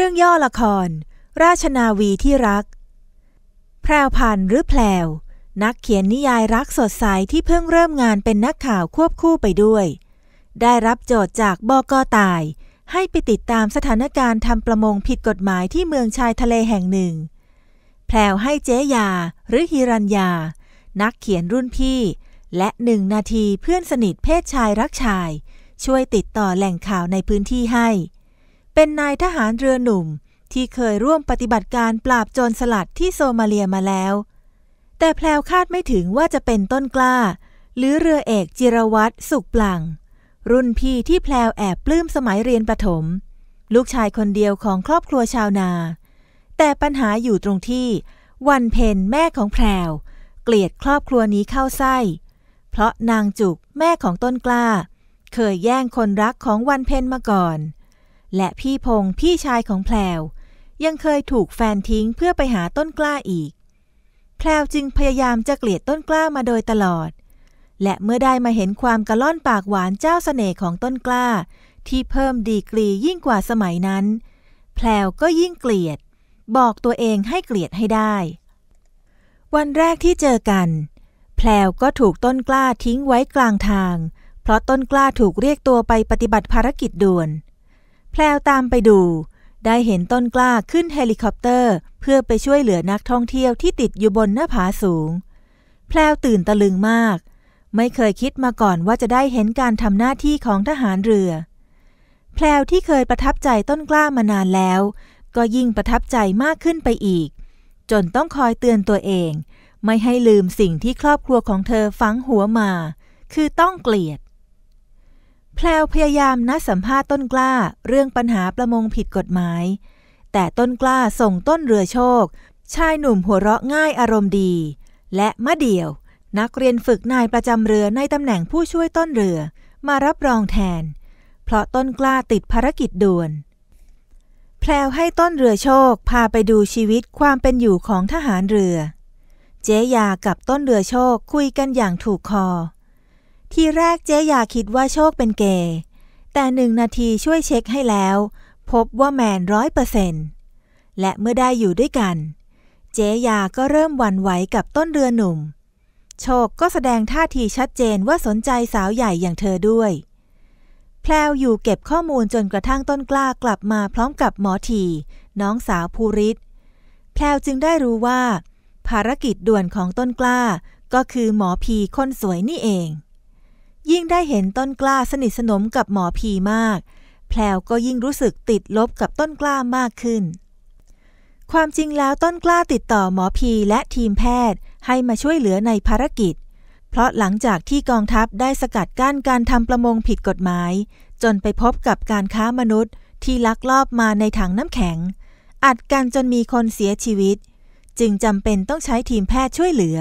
เรื่องย่อละคร ราชนาวีที่รัก แพรวพันหรือแพลว นักเขียนนิยายรักสดใสที่เพิ่งเริ่มงานเป็นนักข่าวควบคู่ไปด้วย ได้รับโจทย์จากบกตาย ให้ไปติดตามสถานการณ์ทำประมงผิดกฎหมายที่เมืองชายทะเลแห่งหนึ่ง แพรวให้เจ๊ยาหรือฮิรัญยานักเขียนรุ่นพี่ และหนึ่งนาทีเพื่อนสนิทเพศชายรักชาย ช่วยติดต่อแหล่งข่าวในพื้นที่ให้เป็นนายทหารเรือหนุ่มที่เคยร่วมปฏิบัติการปราบโจรสลัดที่โซมาเลียมาแล้ว แต่แพลวคาดไม่ถึงว่าจะเป็นต้นกล้า หรือเรือเอกจิรวัตรสุขปลังรุ่นพี่ที่แพลวแอบปลื้มสมัยเรียนประถม ลูกชายคนเดียวของครอบครัวชาวนา แต่ปัญหาอยู่ตรงที่ วันเพนแม่ของแพลว เกลียดครอบครัวนี้เข้าไส้ เพราะนางจุกแม่ของต้นกล้า เคยแย่งคนรักของวันเพนมาก่อนและพี่พงพี่ชายของแพลวยังเคยถูกแฟนทิ้งเพื่อไปหาต้นกล้าอีก แพลวจึงพยายามจะเกลียดต้นกล้ามาโดยตลอด และเมื่อได้มาเห็นความกระล่อนปากหวานเจ้าสเสน่ห์ของต้นกล้า ที่เพิ่มดีกรียิ่งกว่าสมัยนั้น แพลวก็ยิ่งเกลียด บอกตัวเองให้เกลียดให้ได้ วันแรกที่เจอกันแพลวก็ถูกต้นกล้าทิ้งไว้กลางทาง เพราะต้นกล้าถูกเรียกตัวไปปฏิบัติภารกิจด่วนแพลวตามไปดู ได้เห็นต้นกล้าขึ้นเฮลิคอปเตอร์ เพื่อไปช่วยเหลือนักท่องเที่ยวที่ติดอยู่บนหน้าผาสูงแพลวตื่นตะลึงมาก ไม่เคยคิดมาก่อนว่าจะได้เห็นการทำหน้าที่ของทหารเรือแพลวที่เคยประทับใจต้นกล้ามานานแล้ว ก็ยิ่งประทับใจมากขึ้นไปอีก จนต้องคอยเตือนตัวเอง ไม่ให้ลืมสิ่งที่ครอบครัวของเธอฝังหัวมา คือต้องเกลียดแพลวพยายามนัดสัมภาษณ์ต้นกล้าเรื่องปัญหาประมงผิดกฎหมาย แต่ต้นกล้าส่งต้นเรือโชคชายหนุ่มหัวเราะง่ายอารมณ์ดี และมะเดี่ยว นักเรียนฝึกนายประจำเรือในตำแหน่งผู้ช่วยต้นเรือมารับรองแทน เพราะต้นกล้าติดภารกิจด่วนแพลวให้ต้นเรือโชคพาไปดูชีวิตความเป็นอยู่ของทหารเรือ เจ๊ยากับต้นเรือโชคคุยกันอย่างถูกคอทีแรกเจ๊ยาคิดว่าโชคเป็นเกแต่หนึ่งนาทีช่วยเช็คให้แล้ว พบว่าแมนร้อยเปอร์เซนต์และเมื่อได้อยู่ด้วยกัน เจ๊ยาก็เริ่มหวั่นไหวกับต้นเรือหนุ่ม โชคก็แสดงท่าทีชัดเจนว่าสนใจสาวใหญ่อย่างเธอด้วย แพลวอยู่เก็บข้อมูลจนกระทั่งต้นกล้ากลับมาพร้อมกับหมอทีน้องสาวภูริศแพลวจึงได้รู้ว่า ภารกิจด่วนของต้นกล้าก็คือหมอพีคนสวยนี่เองยิ่งได้เห็นต้นกล้าสนิทสนมกับหมอผีมาก แพลวก็ยิ่งรู้สึกติดลบกับต้นกล้ามากขึ้น ความจริงแล้วต้นกล้าติดต่อหมอพีและทีมแพทย์ให้มาช่วยเหลือในภารกิจ เพราะหลังจากที่กองทัพได้สกัดกั้นการทำประมงผิดกฎหมาย จนไปพบกับการค้ามนุษย์ ที่ลักลอบมาในถังน้ำแข็ง อัดกันจนมีคนเสียชีวิต จึงจำเป็นต้องใช้ทีมแพทย์ช่วยเหลือ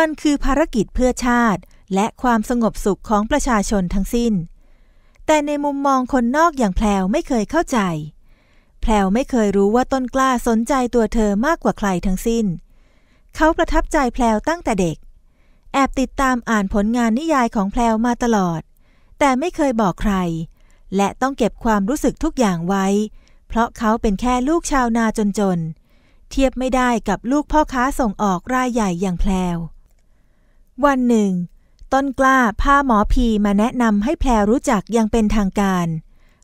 มันคือภารกิจเพื่อชาติ และความสงบสุขของประชาชนทั้งสิ้น แต่ในมุมมองคนนอกอย่างแพลวไม่เคยเข้าใจ แพลวไม่เคยรู้ว่าต้นกล้าสนใจตัวเธอมากกว่าใครทั้งสิ้น เขาประทับใจแพลวตั้งแต่เด็ก แอบติดตามอ่านผลงานนิยายของแพลวมาตลอด แต่ไม่เคยบอกใคร และต้องเก็บความรู้สึกทุกอย่างไว้ เพราะเขาเป็นแค่ลูกชาวนาจนๆ เทียบไม่ได้กับลูกพ่อค้าส่งออกรายใหญ่อย่างแพลววันหนึ่ง ต้นกล้าพาหมอพีมาแนะนำให้แพลรู้จักยังเป็นทางการ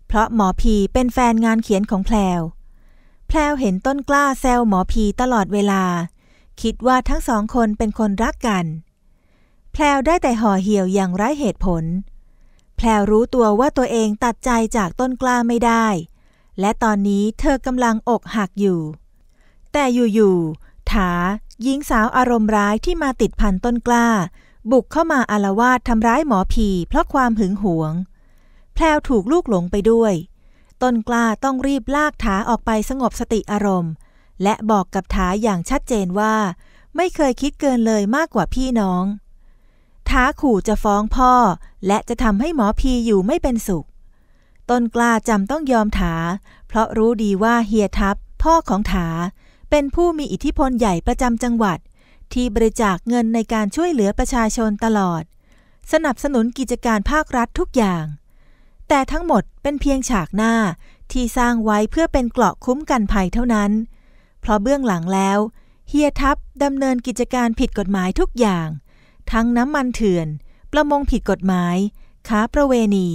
เพราะหมอพีเป็นแฟนงานเขียนของแพลแพลเห็นต้นกล้าแซวหมอพีตลอดเวลา คิดว่าทั้งสองคนเป็นคนรักกัน แพลได้แต่ห่อเหี่ยวอย่างไร้เหตุผล แพลรู้ตัวว่าตัวเองตัดใจจากต้นกล้าไม่ได้ และตอนนี้เธอกำลังอกหักอยู่ แต่อยู่ๆถาหญิงสาวอารมณ์ร้ายที่มาติดพันต้นกล้า บุกเข้ามาอารวาสทำร้ายหมอผีเพราะความหึงหวง แพลวถูกลูกหลงไปด้วย ต้นกล้าต้องรีบลากถาออกไปสงบสติอารมณ์ และบอกกับถาอย่างชัดเจนว่า ไม่เคยคิดเกินเลยมากกว่าพี่น้อง ถาขู่จะฟ้องพ่อ และจะทำให้หมอพีอยู่ไม่เป็นสุขต้นกล้าจำต้องยอมถา เพราะรู้ดีว่าเฮียทับพ่อของถาเป็นผู้มีอิทธิพลใหญ่ประจำจังหวัด ที่บริจาคเงินในการช่วยเหลือประชาชนตลอด สนับสนุนกิจการภาครัฐทุกอย่าง แต่ทั้งหมดเป็นเพียงฉากหน้าที่สร้างไว้เพื่อเป็นเกราะคุ้มกันภัยเท่านั้น เพราะเบื้องหลังแล้วเฮียทัพดำเนินกิจการผิดกฎหมายทุกอย่าง ทั้งน้ำมันเถื่อน ประมงผิดกฎหมาย ค้าประเวณี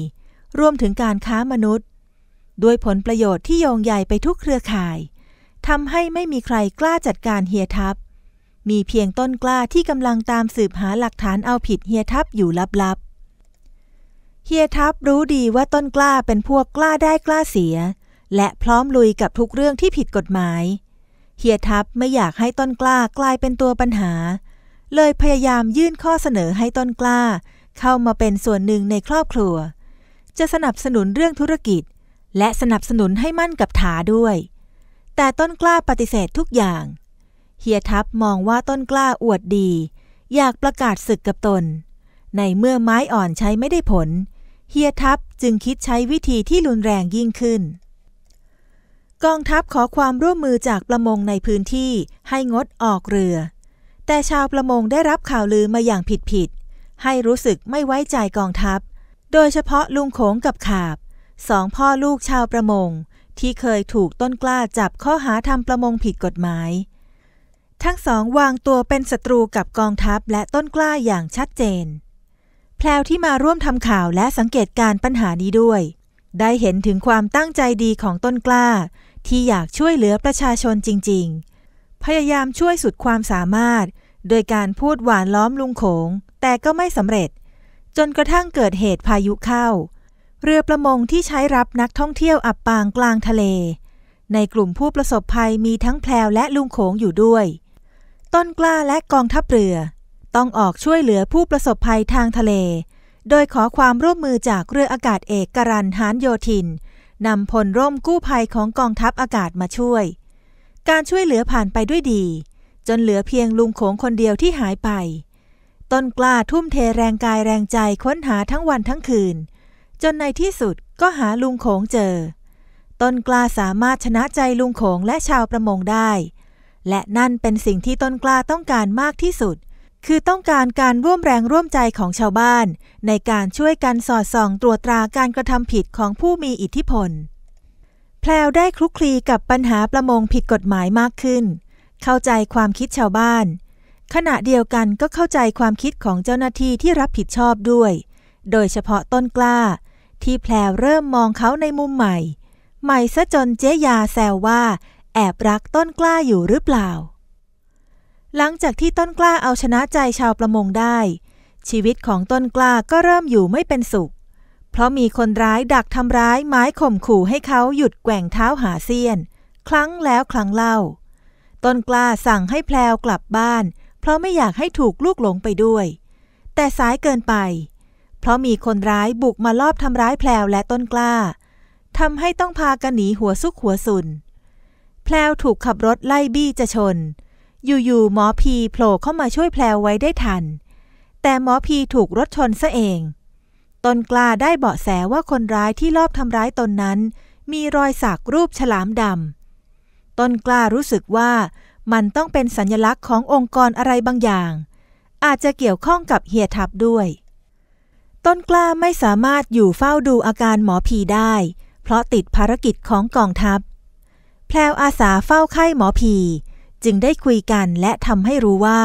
รวมถึงการค้ามนุษย์ด้วยผลประโยชน์ที่โยงใหญ่ไปทุกเครือข่ายทำให้ไม่มีใครกล้าจัดการเฮียทับ มีเพียงต้นกล้าที่กำลังตามสืบหาหลักฐานเอาผิดเฮียทับอยู่ลับๆ เฮียทับรู้ดีว่าต้นกล้าเป็นพวกกล้าได้กล้าเสีย และพร้อมลุยกับทุกเรื่องที่ผิดกฎหมาย เฮียทับไม่อยากให้ต้นกล้ากลายเป็นตัวปัญหา เลยพยายามยื่นข้อเสนอให้ต้นกล้า เข้ามาเป็นส่วนหนึ่งในครอบครัว จะสนับสนุนเรื่องธุรกิจ และสนับสนุนให้มั่นกับถาด้วยแต่ต้นกล้าปฏิเสธทุกอย่าง เฮียทับมองว่าต้นกล้าอวดดี อยากประกาศศึกกับตน ในเมื่อไม้อ่อนใช้ไม่ได้ผล เฮียทับจึงคิดใช้วิธีที่รุนแรงยิ่งขึ้น กองทัพขอความร่วมมือจากประมงในพื้นที่ให้งดออกเรือ แต่ชาวประมงได้รับข่าวลือมาอย่างผิดผิด ให้รู้สึกไม่ไว้ใจกองทัพ โดยเฉพาะลุงโขงกับขาบสองพ่อลูกชาวประมงที่เคยถูกต้นกล้าจับข้อหาทำประมงผิดกฎหมาย ทั้งสองวางตัวเป็นศัตรูกับกองทัพและต้นกล้าอย่างชัดเจน แพลวที่มาร่วมทำข่าวและสังเกตการปัญหานี้ด้วย ได้เห็นถึงความตั้งใจดีของต้นกล้า ที่อยากช่วยเหลือประชาชนจริง ๆ พยายามช่วยสุดความสามารถ โดยการพูดหวานล้อมลุงโขง แต่ก็ไม่สำเร็จ จนกระทั่งเกิดเหตุพายุเข้าเรือประมงที่ใช้รับนักท่องเที่ยวอับปางกลางทะเล ในกลุ่มผู้ประสบภัยมีทั้งแพลวและลุงโขงอยู่ด้วย ต้นกล้าและกองทัพเรือต้องออกช่วยเหลือผู้ประสบภัยทางทะเล โดยขอความร่วมมือจากเรืออากาศเอกกรันหานโยทิน นำพลร่มกู้ภัยของกองทัพอากาศมาช่วย การช่วยเหลือผ่านไปด้วยดี จนเหลือเพียงลุงโขงคนเดียวที่หายไปต้นกล้าทุ่มเทแรงกายแรงใจค้นหาทั้งวันทั้งคืนจนในที่สุดก็หาลุงโขงเจอต้นกล้าสามารถชนะใจลุงโขงและชาวประมงได้ และนั่นเป็นสิ่งที่ต้นกล้าต้องการมากที่สุด คือต้องการการร่วมแรงร่วมใจของชาวบ้าน ในการช่วยกันสอดส่องตรวจตราการกระทำผิดของผู้มีอิทธิพล แพลวได้คลุกคลีกับปัญหาประมงผิดกฎหมายมากขึ้น เข้าใจความคิดชาวบ้าน ขณะเดียวกันก็เข้าใจความคิดของเจ้าหน้าที่ที่รับผิดชอบด้วยโดยเฉพาะต้นกล้า ที่แพรเริ่มมองเขาในมุมใหม่ ใหม่ซะจนเจยาแซวว่า แอบรักต้นกล้าอยู่หรือเปล่า หลังจากที่ต้นกล้าเอาชนะใจชาวประมงได้ ชีวิตของต้นกล้าก็เริ่มอยู่ไม่เป็นสุข เพราะมีคนร้ายดักทำร้ายไม้ข่มขู่ให้เขาหยุดแกว่งเท้าหาเซียนครั้งแล้วครั้งเล่า ต้นกล้าสั่งให้แพลวกลับบ้าน เพราะไม่อยากให้ถูกลูกหลงไปด้วย แต่สายเกินไปเพราะมีคนร้ายบุกมาลอบทำร้ายแพลวและต้นกล้า ทำให้ต้องพากันหนีหัวซุกหัวสุน แพลวถูกขับรถไล่บี้จะชน อยู่ๆหมอพีโผล่เข้ามาช่วยแพลวไว้ได้ทัน แต่หมอพีถูกรถชนซะเองต้นกล้าได้เบาะแสว่าคนร้ายที่ลอบทำร้ายตนนั้น มีรอยสักรูปฉลามดำต้นกล้ารู้สึกว่ามันต้องเป็นสัญลักษณ์ขององค์กรอะไรบางอย่าง อาจจะเกี่ยวข้องกับเฮียทับด้วยต้นกล้าไม่สามารถอยู่เฝ้าดูอาการหมอผีได้ เพราะติดภารกิจของกองทัพ แพลวอาสาเฝ้าไข้หมอผีจึงได้คุยกันและทำให้รู้ว่า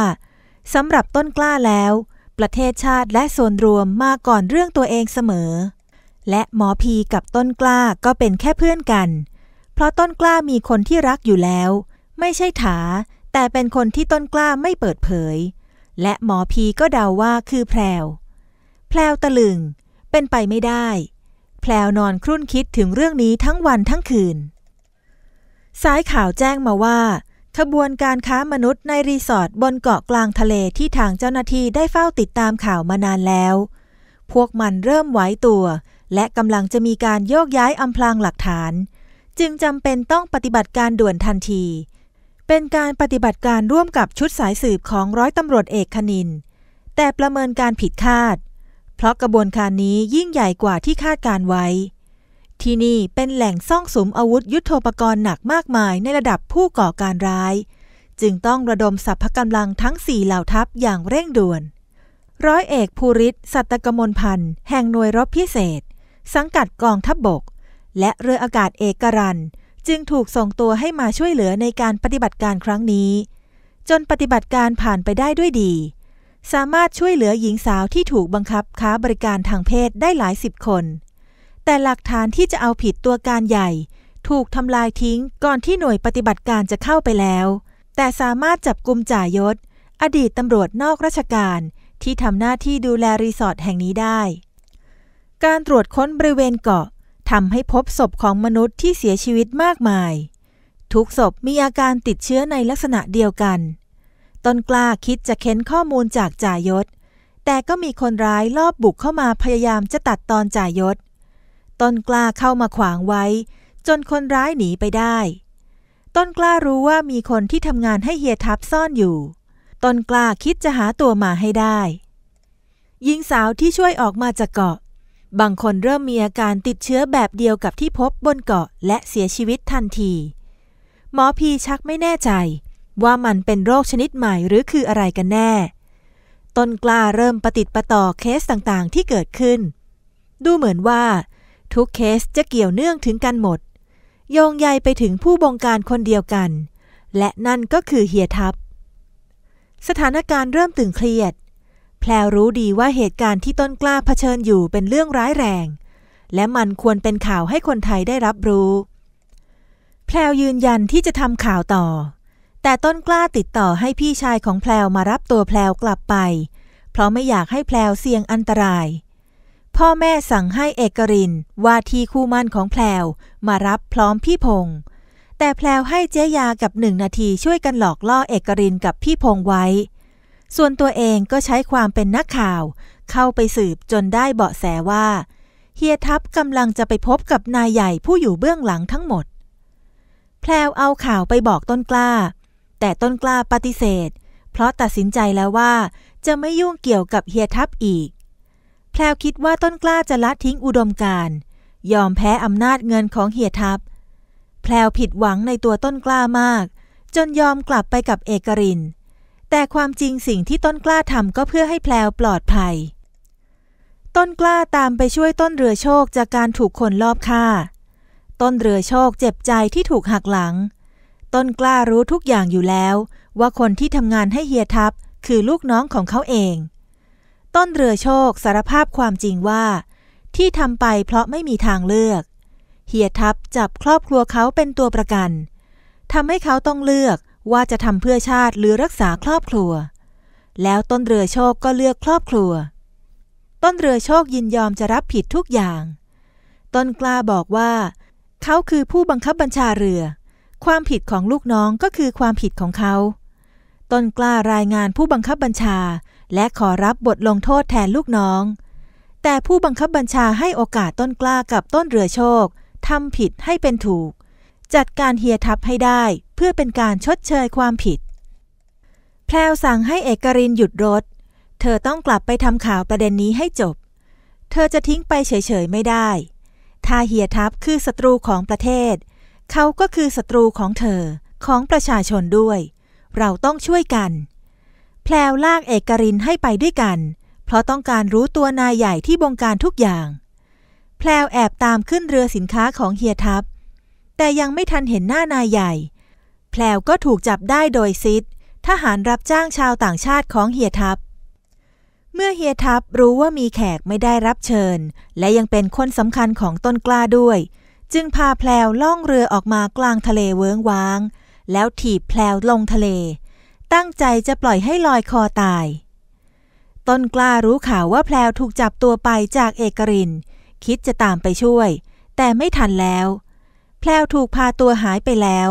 สำหรับต้นกล้าแล้ว ประเทศชาติและส่วนรวมมาก่อนเรื่องตัวเองเสมอ และหมอพีกับต้นกล้าก็เป็นแค่เพื่อนกัน เพราะต้นกล้ามีคนที่รักอยู่แล้ว ไม่ใช่ถาแต่เป็นคนที่ต้นกล้าไม่เปิดเผย และหมอพีก็เดาว่าคือแพรวแพลวตะลึง เป็นไปไม่ได้ แพลวนอนครุ่นคิดถึงเรื่องนี้ทั้งวันทั้งคืน สายข่าวแจ้งมาว่า ขบวนการค้ามนุษย์ในรีสอร์ทบนเกาะกลางทะเลที่ทางเจ้าหน้าที่ได้เฝ้าติดตามข่าวมานานแล้ว พวกมันเริ่มไหวตัว และกำลังจะมีการโยกย้ายอำพลางหลักฐาน จึงจำเป็นต้องปฏิบัติการด่วนทันที เป็นการปฏิบัติการร่วมกับชุดสายสืบของร้อยตำรวจเอกคณิน แต่ประเมินการผิดคาดเพราะกระบวนการนี้ยิ่งใหญ่กว่าที่คาดการไว้ ที่นี่เป็นแหล่งซ่องสมอาวุธยุโทโธปกรณ์หนักมากมายในระดับผู้ก่อการร้าย จึงต้องระดมสรรพกำลังทั้งสี่เหล่าทัพอย่างเร่งด่วน ร้อยเอกภูริศสัตกมลพันธ์แห่งหน่วยรบพิเศษ สังกัดกองทัพบบก และเรืออากาศเอกรันจึงถูกส่งตัวให้มาช่วยเหลือในการปฏิบัติการครั้งนี้ จนปฏิบัติการผ่านไปได้ด้วยดีสามารถช่วยเหลือหญิงสาวที่ถูกบังคับค้าบริการทางเพศได้หลายสิบคน แต่หลักฐานที่จะเอาผิดตัวการใหญ่ ถูกทำลายทิ้งก่อนที่หน่วยปฏิบัติการจะเข้าไปแล้ว แต่สามารถจับกลุ่มจ่ายศ อดีตตำรวจนอกราชการที่ทำหน้าที่ดูแลรีสอร์ทแห่งนี้ได้ การตรวจค้นบริเวณเกาะทำให้พบศพของมนุษย์ที่เสียชีวิตมากมาย ทุกศพมีอาการติดเชื้อในลักษณะเดียวกันต้นกล้าคิดจะเค้นข้อมูลจากจ่ายศแต่ก็มีคนร้ายลอบบุกเข้ามาพยายามจะตัดตอนจ่ายศต้นกล้าเข้ามาขวางไว้จนคนร้ายหนีไปได้ ต้นกล้ารู้ว่ามีคนที่ทำงานให้เฮียทับซ่อนอยู่ต้นกล้าคิดจะหาตัวมาให้ได้ หญิงสาวที่ช่วยออกมาจากเกาะ บางคนเริ่มมีอาการติดเชื้อแบบเดียวกับที่พบบนเกาะและเสียชีวิตทันที หมอพีชักไม่แน่ใจว่ามันเป็นโรคชนิดใหม่หรือคืออะไรกันแน่ ต้นกล้าเริ่มปฏิติดปต่อเคสต่างๆที่เกิดขึ้น ดูเหมือนว่า ทุกเคสจะเกี่ยวเนื่องถึงกันหมด โยงใยไปถึงผู้บงการคนเดียวกัน และนั่นก็คือเฮียทับ สถานการณ์เริ่มตึงเครียด แพลรู้ดีว่าเหตุการณ์ที่ต้นกล้าเผชิญอยู่เป็นเรื่องร้ายแรง และมันควรเป็นข่าวให้คนไทยได้รับรู้ แพลยืนยันที่จะทำข่าวต่อแต่ต้นกล้าติดต่อให้พี่ชายของแพลวมารับตัวแพลวกลับไป เพราะไม่อยากให้แพลวเสี่ยงอันตราย พ่อแม่สั่งให้เอกรินว่าที่คู่มั่นของแพลวมารับพร้อมพี่พงษ์แต่แพลวให้เจ๊ยากับหนึ่งนาทีช่วยกันหลอกล่อเอกรินกับพี่พงษ์ไว้ ส่วนตัวเองก็ใช้ความเป็นนักข่าว เข้าไปสืบจนได้เบาะแสว่าเฮียทัพกำลังจะไปพบกับนายใหญ่ผู้อยู่เบื้องหลังทั้งหมด แพลวเอาข่าวไปบอกต้นกล้าแต่ต้นกล้าปฏิเสธ เพราะตัดสินใจแล้วว่าจะไม่ยุ่งเกี่ยวกับเฮียทัพอีก แพลวคิดว่าต้นกล้าจะละทิ้งอุดมการยอมแพ้อำนาจเงินของเฮียทัพแพลวผิดหวังในตัวต้นกล้ามาก จนยอมกลับไปกับเอกริน แต่ความจริงสิ่งที่ต้นกล้าทำ ก็เพื่อให้แพลวปลอดภัย ต้นกล้าตามไปช่วยต้นเรือโชคจากการถูกคนลอบฆ่า ต้นเรือโชคเจ็บใจที่ถูกหักหลังต้นกล้ารู้ทุกอย่างอยู่แล้วว่าคนที่ทำงานให้เฮียทับคือลูกน้องของเขาเอง ต้นเรือโชคสารภาพความจริงว่า ที่ทำไปเพราะไม่มีทางเลือก เฮียทับจับครอบครัวเขาเป็นตัวประกันทำให้เขาต้องเลือกว่าจะทำเพื่อชาติหรือรักษาครอบครัว แล้วต้นเรือโชคก็เลือกครอบครัว ต้นเรือโชคยินยอมจะรับผิดทุกอย่าง ต้นกล้าบอกว่า เขาคือผู้บังคับบัญชาเรือความผิดของลูกน้องก็คือความผิดของเขา ต้นกล้ารายงานผู้บังคับบัญชาและขอรับบทลงโทษแทนลูกน้อง แต่ผู้บังคับบัญชาให้โอกาสต้นกล้ากับต้นเรือโชค ทำผิดให้เป็นถูก จัดการเฮียทับให้ได้เพื่อเป็นการชดเชยความผิด แพลวสั่งให้เอกรินหยุดรถ เธอต้องกลับไปทำข่าวประเด็นนี้ให้จบ เธอจะทิ้งไปเฉยๆไม่ได้ ถ้าเฮียทับคือศัตรูของประเทศเขาก็คือศัตรูของเธอของประชาชนด้วย เราต้องช่วยกันแพลวลากเอกรินให้ไปด้วยกัน เพราะต้องการรู้ตัวนายใหญ่ที่บงการทุกอย่างแพลวแอบตามขึ้นเรือสินค้าของเฮียทับแต่ยังไม่ทันเห็นหน้านายใหญ่แพลวก็ถูกจับได้โดยซิดทหารรับจ้างชาวต่างชาติของเฮียทับเมื่อเฮียทับรู้ว่ามีแขกไม่ได้รับเชิญ และยังเป็นคนสำคัญของต้นกล้าด้วยจึงพาแพลวล่องเรือออกมากลางทะเลเวิ้งว้าง แล้วถีบแพลวลงทะเล ตั้งใจจะปล่อยให้ลอยคอตาย ต้นกล้ารู้ข่าวว่าแพลวถูกจับตัวไปจากเอกรินคิดจะตามไปช่วย แต่ไม่ทันแล้ว แพลวถูกพาตัวหายไปแล้ว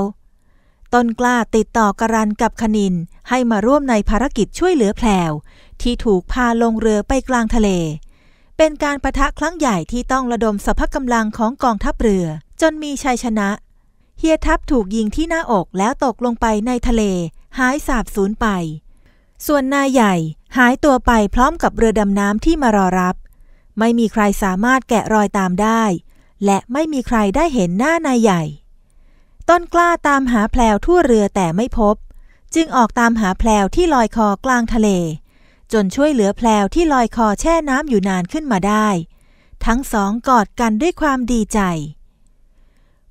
ต้นกล้าติดต่อกรันกับคณินให้มาร่วมในภารกิจช่วยเหลือแพลว ที่ถูกพาลงเรือไปกลางทะเลเป็นการประทะครั้งใหญ่ที่ต้องระดมสรรพกำลังของกองทัพเรือจนมีชัยชนะ เฮียทัพถูกยิงที่หน้าอกแล้วตกลงไปในทะเลหายสาบสูญไป ส่วนนายใหญ่หายตัวไปพร้อมกับเรือดำน้ำที่มารอรับ ไม่มีใครสามารถแกะรอยตามได้ และไม่มีใครได้เห็นหน้านายใหญ่ ต้นกล้าตามหาแพลวทั่วเรือแต่ไม่พบ จึงออกตามหาแพลวที่ลอยคอกลางทะเลจนช่วยเหลือแพลวที่ลอยคอแช่น้ำอยู่นานขึ้นมาได้ ทั้งสองกอดกันด้วยความดีใจ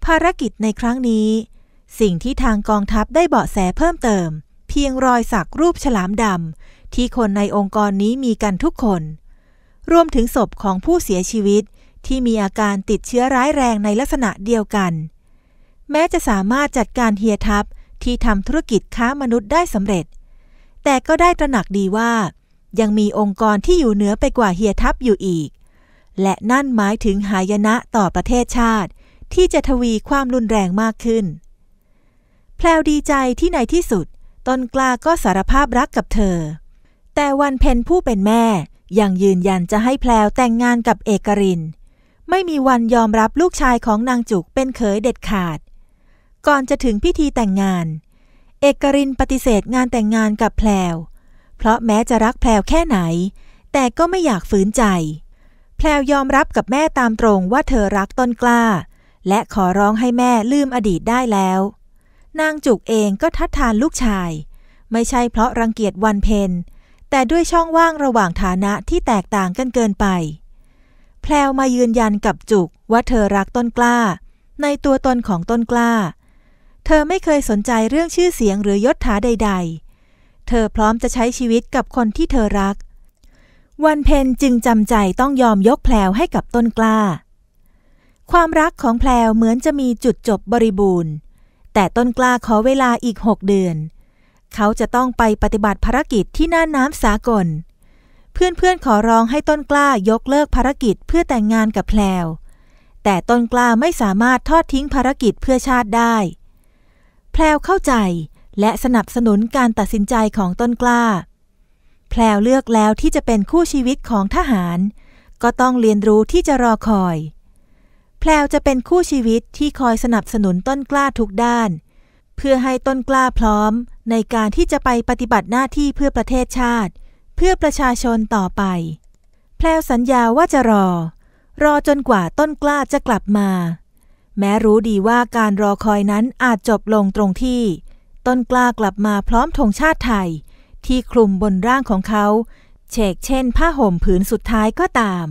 ภารกิจในครั้งนี้ สิ่งที่ทางกองทัพได้เบาะแสเพิ่มเติม เพียงรอยสักรูปฉลามดำที่คนในองค์กรนี้มีกันทุกคน รวมถึงศพของผู้เสียชีวิตที่มีอาการติดเชื้อร้ายแรงในลักษณะเดียวกัน แม้จะสามารถจัดการเฮียทัพที่ทำธุรกิจค้ามนุษย์ได้สำเร็จ แต่ก็ได้ตระหนักดีว่ายังมีองค์กรที่อยู่เหนือไปกว่าเฮียทัพอยู่อีก และนั่นหมายถึงหายนะต่อประเทศชาติ ที่จะทวีความรุนแรงมากขึ้นแพลวดีใจที่ในที่สุดตนกล้าก็สารภาพรักกับเธอ แต่วันเพนผู้เป็นแม่ ยังยืนยันจะให้แพลวแต่งงานกับเอกริน ไม่มีวันยอมรับลูกชายของนางจุกเป็นเขยเด็ดขาด ก่อนจะถึงพิธีแต่งงาน เอกรินปฏิเสธงานแต่งงานกับแพลวเพราะแม้จะรักแพลวแค่ไหน แต่ก็ไม่อยากฝืนใจ แพลวยอมรับกับแม่ตามตรงว่าเธอรักต้นกล้า และขอร้องให้แม่ลืมอดีตได้แล้ว นางจุกเองก็ทัดทานลูกชาย ไม่ใช่เพราะรังเกียจวันเพนแต่ด้วยช่องว่างระหว่างฐานะที่แตกต่างกันเกินไปแพลวมายืนยันกับจุกว่าเธอรักต้นกล้า ในตัวตนของต้นกล้า เธอไม่เคยสนใจเรื่องชื่อเสียงหรือยศถาใด ๆเธอพร้อมจะใช้ชีวิตกับคนที่เธอรัก วันเพนจึงจำใจต้องยอมยกแพลวให้กับต้นกล้า ความรักของแพลวเหมือนจะมีจุดจบบริบูรณ์ แต่ต้นกล้าขอเวลาอีกหกเดือน เขาจะต้องไปปฏิบัติภารกิจที่น่านน้ำสากล เพื่อนๆขอร้องให้ต้นกล้ายกเลิกภารกิจเพื่อแต่งงานกับแพลว แต่ต้นกล้าไม่สามารถทอดทิ้งภารกิจเพื่อชาติได้แพลวเข้าใจและสนับสนุนการตัดสินใจของต้นกล้า แพลวเลือกแล้วที่จะเป็นคู่ชีวิตของทหาร ก็ต้องเรียนรู้ที่จะรอคอย แพลวจะเป็นคู่ชีวิตที่คอยสนับสนุนต้นกล้าทุกด้าน เพื่อให้ต้นกล้าพร้อม ในการที่จะไปปฏิบัติหน้าที่เพื่อประเทศชาติ เพื่อประชาชนต่อไป แพลวสัญญาว่าจะรอ รอจนกว่าต้นกล้าจะกลับมา แม้รู้ดีว่าการรอคอยนั้นอาจจบลงตรงที่ต้นกล้ากลับมาพร้อมธงชาติไทย ที่คลุมบนร่างของเขา เฉกเช่นผ้าห่มผืนสุดท้ายก็ตาม